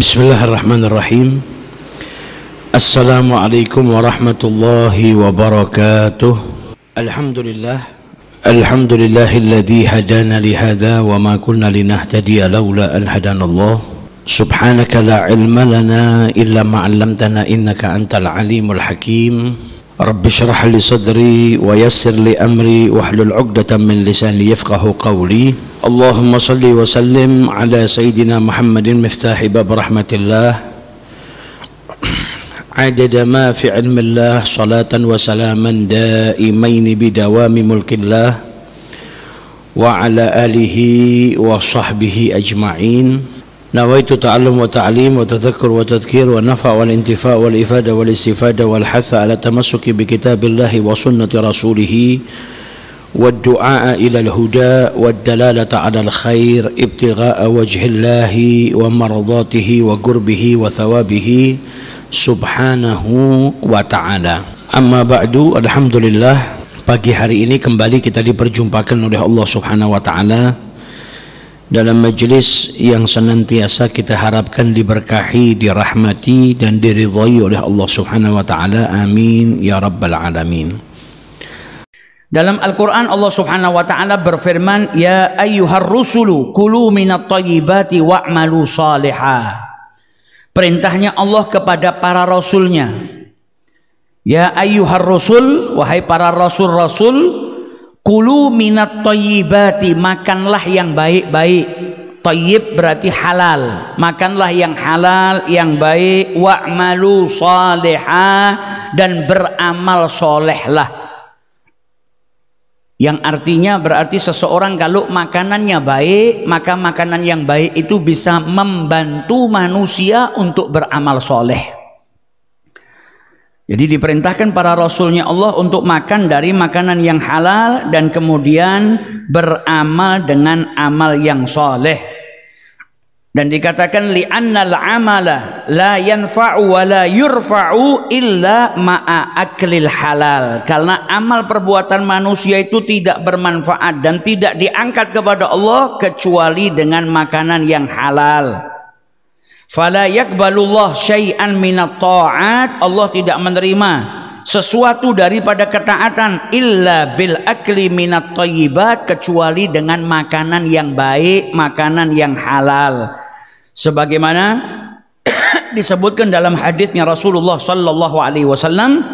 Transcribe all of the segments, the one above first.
Bismillahirrahmanirrahim Assalamualaikum warahmatullahi wabarakatuh Alhamdulillah Alhamdulillah alladhi hadana lihada wa ma kunna linahtadiya lawla an Allah Subhanaka la ilma lana illa ma'allamtana innaka antal alimul hakim رب اشرح لي صدري ويسر لي أمري واحلل عقدة من لساني يفقه قولي اللهم صل وسلم على سيدنا محمد مفتاح باب رحمة الله عدد ما في علم الله صلاة وسلاما دائمين بدوام ملك الله وعلى آله وصحبه أجمعين نويت تعلم وتعليم وتذكر وتذكير والنفع والانتفاع والإفادة والاستفادة والحث على التمسك بكتاب الله وسنة رسوله والدعاء إلى الهدى والدلالة على الخير ابتغاء وجه الله ومرضاته وقربه وثوابه سبحانه وتعالى أما بعد الحمد لله pagi hari ini kembali kita diperjumpakan oleh Allah Subhanahu wa taala dalam majlis yang senantiasa kita harapkan diberkahi, dirahmati dan diridhai oleh Allah Subhanahu wa taala. Amin ya rabbal alamin. Dalam Al-Qur'an Allah Subhanahu wa taala berfirman, "Ya ayyuhar rusulu kulu minat thayyibati wa'malu salihah." Perintahnya Allah kepada para rasulnya. Ya ayyuhar rusul, wahai para rasul-rasul, Kulu minat toyibati makanlah yang baik-baik. Toyib berarti halal. Makanlah yang halal, yang baik. malu soleha dan beramal solehlah. Yang artinya berarti seseorang kalau makanannya baik, maka makanan yang baik itu bisa membantu manusia untuk beramal soleh. Jadi diperintahkan para rasulnya Allah untuk makan dari makanan yang halal dan kemudian beramal dengan amal yang soleh. Dan dikatakan li'annal amala la yanfa'u wa la yurfa'u illa ma'a aklil halal. Karena amal perbuatan manusia itu tidak bermanfaat dan tidak diangkat kepada Allah kecuali dengan makanan yang halal. Fala yakbalullah syai'an minat ta'at. Allah tidak menerima sesuatu daripada ketaatan illa bil akli minat thayyibat kecuali dengan makanan yang baik, makanan yang halal. Sebagaimana disebutkan dalam hadisnya Rasulullah sallallahu alaihi wasallam,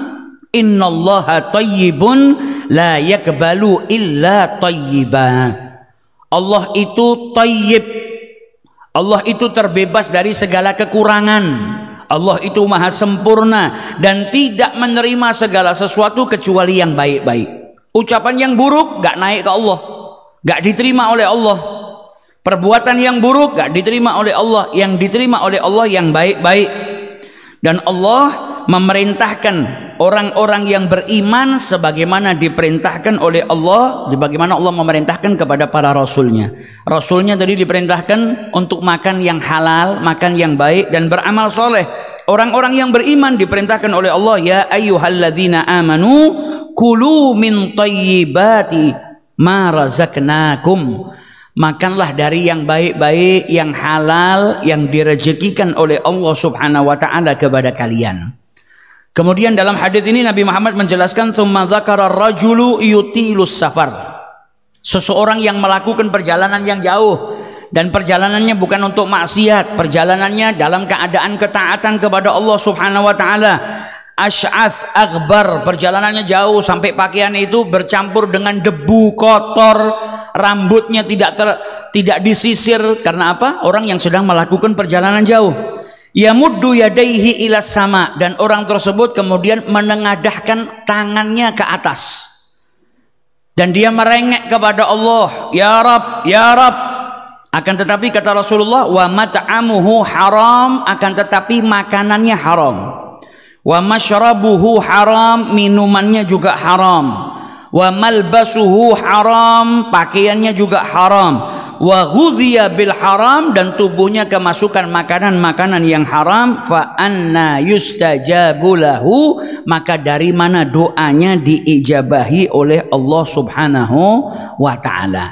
"Innallaha thayyibun la yakbalu illa thayyiba." Allah itu thayyib Allah itu terbebas dari segala kekurangan. Allah itu maha sempurna dan tidak menerima segala sesuatu kecuali yang baik-baik. Ucapan yang buruk gak naik ke Allah, gak diterima oleh Allah. Perbuatan yang buruk gak diterima oleh Allah, yang diterima oleh Allah yang baik-baik. Dan Allah memerintahkan orang-orang yang beriman sebagaimana diperintahkan oleh Allah, sebagaimana Allah memerintahkan kepada para rasulnya. Rasulnya tadi diperintahkan untuk makan yang halal, makan yang baik dan beramal soleh. Orang-orang yang beriman diperintahkan oleh Allah, ya ayyuhalladzina amanu kulu min tayyibati ma razaknakum Makanlah dari yang baik-baik, yang halal, yang direjekikan oleh Allah Subhanahu wa taala kepada kalian. Kemudian dalam hadis ini Nabi Muhammad menjelaskan tsumma rajulu yutilus safar. Seseorang yang melakukan perjalanan yang jauh dan perjalanannya bukan untuk maksiat, perjalanannya dalam keadaan ketaatan kepada Allah Subhanahu wa taala. Ash'ath Akbar perjalanannya jauh sampai pakaian itu bercampur dengan debu kotor rambutnya tidak ter, tidak disisir karena apa orang yang sedang melakukan perjalanan jauh Yamuddu yadaihi ila sama dan orang tersebut kemudian menengadahkan tangannya ke atas. Dan dia merengek kepada Allah, "Ya Rab, ya Rab." Akan tetapi kata Rasulullah, "Wa mat'amuhu haram," akan tetapi makanannya haram. "Wa masyrabuhu haram," minumannya juga haram. "Wa malbasuhu haram," pakaiannya juga haram wa ghudhiya bil haram dan tubuhnya kemasukan makanan-makanan yang haram fa anna yustajabu lahu maka dari mana doanya diijabahi oleh Allah Subhanahu wa taala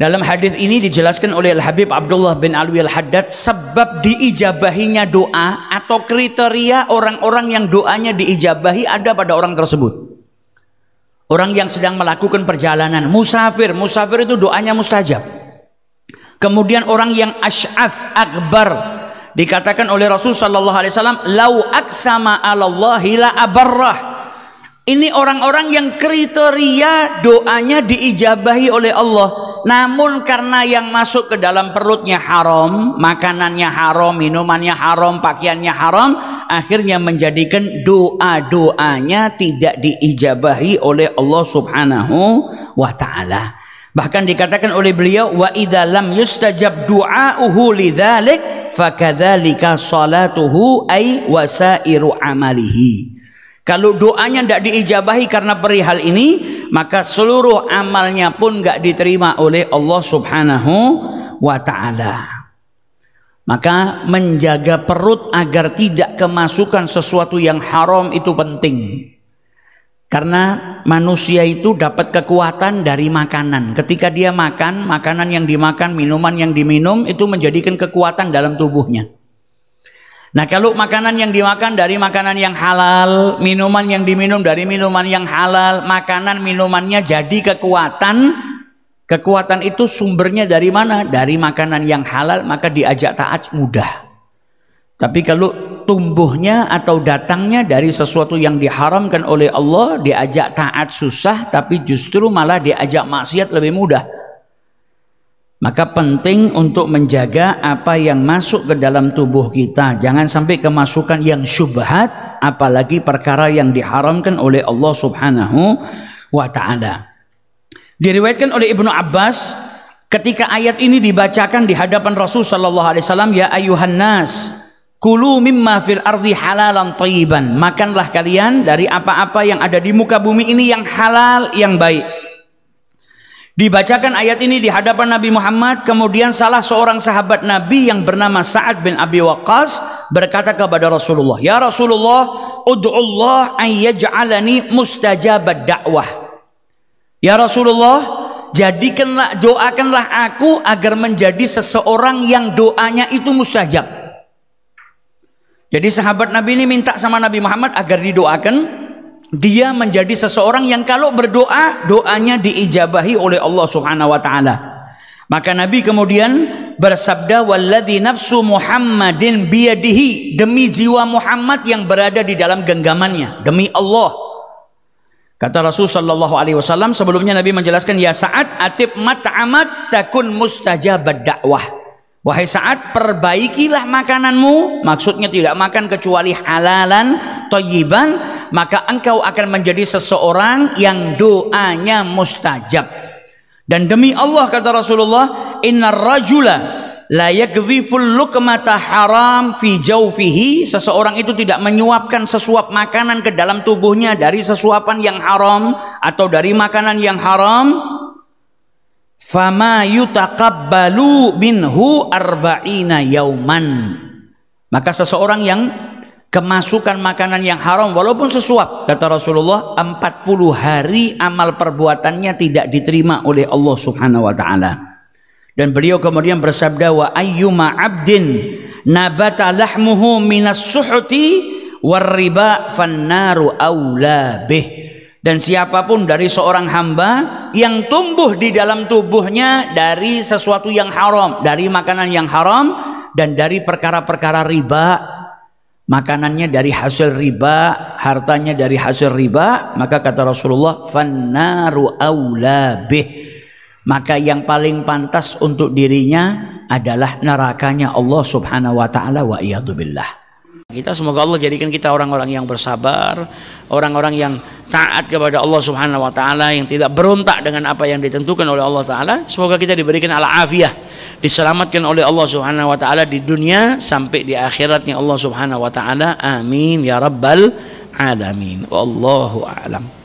dalam hadis ini dijelaskan oleh Al-Habib Abdullah bin Alwi Al-Haddad sebab diijabahinya doa atau kriteria orang-orang yang doanya diijabahi ada pada orang tersebut. Orang yang sedang melakukan perjalanan, musafir, musafir itu doanya mustajab. Kemudian orang yang asy'ath akbar dikatakan oleh Rasul sallallahu alaihi wasallam, "Lau aksama Allah la abarrah." Ini orang-orang yang kriteria doanya diijabahi oleh Allah namun karena yang masuk ke dalam perutnya haram, makanannya haram, minumannya haram, pakaiannya haram, akhirnya menjadikan doa-doanya tidak diijabahi oleh Allah Subhanahu wa taala. Bahkan dikatakan oleh beliau wa idza lam yustajab du'auhu lidzalik fakadzalika salatuhu ay wasairu amalihi. Kalau doanya tidak diijabahi karena perihal ini, maka seluruh amalnya pun gak diterima oleh Allah Subhanahu wa taala. Maka menjaga perut agar tidak kemasukan sesuatu yang haram itu penting. Karena manusia itu dapat kekuatan dari makanan. Ketika dia makan, makanan yang dimakan, minuman yang diminum itu menjadikan kekuatan dalam tubuhnya. Nah kalau makanan yang dimakan dari makanan yang halal, minuman yang diminum dari minuman yang halal, makanan minumannya jadi kekuatan, kekuatan itu sumbernya dari mana? Dari makanan yang halal maka diajak taat mudah. Tapi kalau tumbuhnya atau datangnya dari sesuatu yang diharamkan oleh Allah, diajak taat susah tapi justru malah diajak maksiat lebih mudah. Maka penting untuk menjaga apa yang masuk ke dalam tubuh kita. Jangan sampai kemasukan yang syubhat, apalagi perkara yang diharamkan oleh Allah Subhanahu wa taala. Diriwayatkan oleh Ibnu Abbas ketika ayat ini dibacakan di hadapan Rasul sallallahu alaihi wasallam, "Ya ayuhan nas, kulu mimma fil ardi halalan thayyiban." Makanlah kalian dari apa-apa yang ada di muka bumi ini yang halal, yang baik. Dibacakan ayat ini di hadapan Nabi Muhammad, kemudian salah seorang sahabat Nabi yang bernama Sa'ad bin Abi Waqqas berkata kepada Rasulullah, "Ya Rasulullah, ud'ullah ayyaj'alani mustajabat dakwah." Ya Rasulullah, jadikanlah doakanlah aku agar menjadi seseorang yang doanya itu mustajab. Jadi sahabat Nabi ini minta sama Nabi Muhammad agar didoakan dia menjadi seseorang yang kalau berdoa doanya diijabahi oleh Allah Subhanahu wa taala. Maka Nabi kemudian bersabda walladzi nafsu Muhammadin biyadihi demi jiwa Muhammad yang berada di dalam genggamannya demi Allah. Kata Rasul sallallahu alaihi wasallam sebelumnya Nabi menjelaskan ya saat atib mat'amat takun mustajab dakwah. Wahai saat perbaikilah makananmu. Maksudnya tidak makan kecuali halalan, toyiban maka engkau akan menjadi seseorang yang doanya mustajab. Dan demi Allah kata Rasulullah, inna rajula layak yakdhiful luqmata haram fi jaufihi seseorang itu tidak menyuapkan sesuap makanan ke dalam tubuhnya dari sesuapan yang haram atau dari makanan yang haram fama yutaqabbalu minhu arba'ina yauman maka seseorang yang kemasukan makanan yang haram walaupun sesuap kata Rasulullah 40 hari amal perbuatannya tidak diterima oleh Allah Subhanahu wa taala dan beliau kemudian bersabda wa ayyuma abdin nabata lahmuhu minas suhuti warriba fannaru aula bih dan siapapun dari seorang hamba yang tumbuh di dalam tubuhnya dari sesuatu yang haram, dari makanan yang haram dan dari perkara-perkara riba makanannya dari hasil riba, hartanya dari hasil riba, maka kata Rasulullah, "Fannaru aula Maka yang paling pantas untuk dirinya adalah nerakanya Allah Subhanahu wa taala wa iyadu billah. Kita semoga Allah jadikan kita orang-orang yang bersabar, orang-orang yang taat kepada Allah Subhanahu wa taala, yang tidak berontak dengan apa yang ditentukan oleh Allah taala. Semoga kita diberikan ala afiyah, diselamatkan oleh Allah Subhanahu wa taala di dunia sampai di akhiratnya Allah Subhanahu wa taala. Amin ya rabbal alamin. Wallahu a'lam.